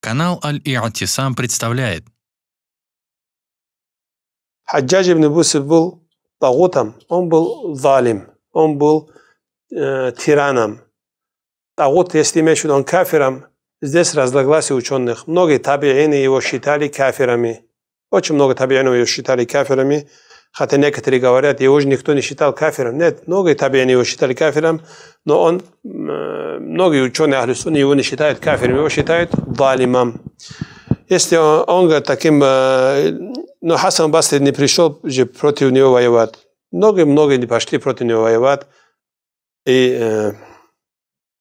Канал Аль-И'тисам представляет. Хаджадж ибн Бусид был тагутом, он был залим, он был э, тираном. Тагут, если имеешь в виду, он кафиром, здесь разногласия ученых. Многие табиины его считали кафирами. Очень много табиинов его считали кафирами. Хотя некоторые говорят, его же никто не считал кафиром. Нет, многие табианы его считали кафиром, но он, э, многие ученые Ахлюсуны его не считают кафиром, его считают далимом. Если он, он таким, э, но «Ну, Хасан Басри не пришел же против него воевать. Многие-многие не пошли против него воевать. И э,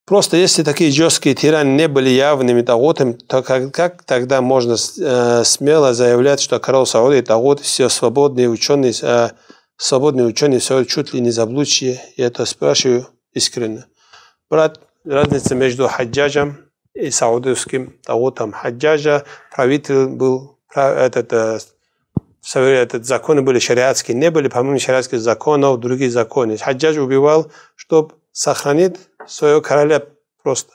Просто если такие жесткие тираны не были явными тагутами, то как, как тогда можно э, смело заявлять, что король Сауд и тагут все свободные ученые, э, свободные ученые все чуть ли не заблудшие? Я это спрашиваю искренне. Брат, разница между хаджажем и саудовским тагутом. Хаджажа правитель был, этот, э, этот законы были шариатские, не были, по-моему, шариатских законов, другие законы. Хаджаж убивал, чтобы сохранить своего короля просто.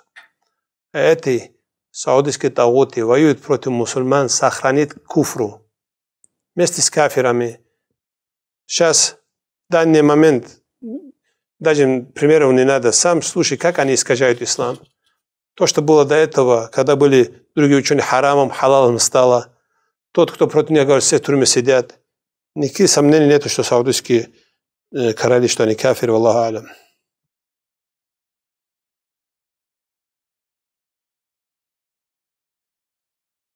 Эти саудовские тауты воюют против мусульман, сохранит куфру. Вместе с кафирами. Сейчас, в данный момент, даже примеров не надо, сам слушай, как они искажают ислам. То, что было до этого, когда были другие ученые харамом, халалом стало. Тот, кто против него говорит, все в тюрьме сидят. Никаких сомнений нет, что саудовские э, короли, что они кафиры, Аллаху алям.